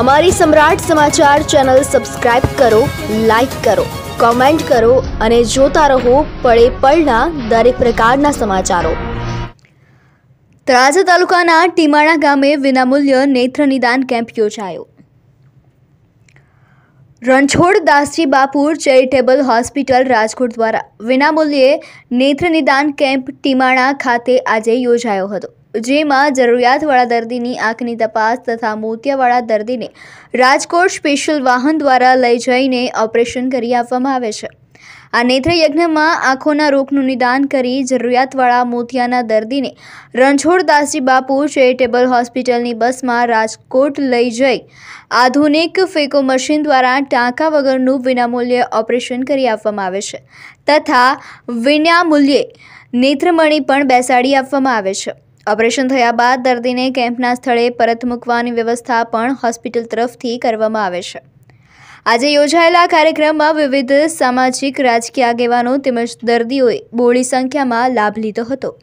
અમારી સમ્રાટ સમાચાર ચેનલ સબસ્ક્રાઇબ કરો લાઇક કરો કોમેન્ટ કરો અને જોતા રહો પળે પળના દરેક પ્રકારના સમાચારો તળાજા તાલુકાના ટીમાણા ગામે વિનામૂલ્ય નેત્ર નિદાન કેમ્પ યોજાયો રણછોડ દાસજી બાપુર ચેરિટેબલ હોસ્પિટલ રાજકોટ દ્વારા વિનામૂલ્યે નેત્ર નિદાન કેમ્પ ટીમાણા ખાતે આજે યોજાયો હતો જેમાં જરૂરિયાતવાળા દર્દીની આંખની તપાસ તથા મોતિયાવાળા દર્દીને રાજકોટ સ્પેશિયલ વાહન દ્વારા લઈ જઈને ઓપરેશન કરી આપવામાં આવે છે આ નેત્રયજ્ઞમાં આંખોના રોગનું નિદાન કરી જરૂરિયાતવાળા મોતિયાના દર્દીને રણછોડદાસજી બાપુ ચેરિટેબલ હોસ્પિટલની બસમાં રાજકોટ લઈ જઈ આધુનિક ફેકો મશીન દ્વારા ટાંકા વગરનું વિનામૂલ્યે ઓપરેશન કરી આપવામાં આવે છે તથા વિનામૂલ્યે નેત્રમણી પણ બેસાડી આપવામાં આવે છે ઓપરેશન થયા બાદ દર્દીને કેમ્પના સ્થળે પરત મૂકવાની વ્યવસ્થા પણ હોસ્પિટલ તરફથી કરવામાં આવે છે આજે યોજાયેલા કાર્યક્રમમાં વિવિધ સામાજિક રાજકીય આગેવાનો તેમજ દર્દીઓએ બોળી સંખ્યામાં લાભ લીધો હતો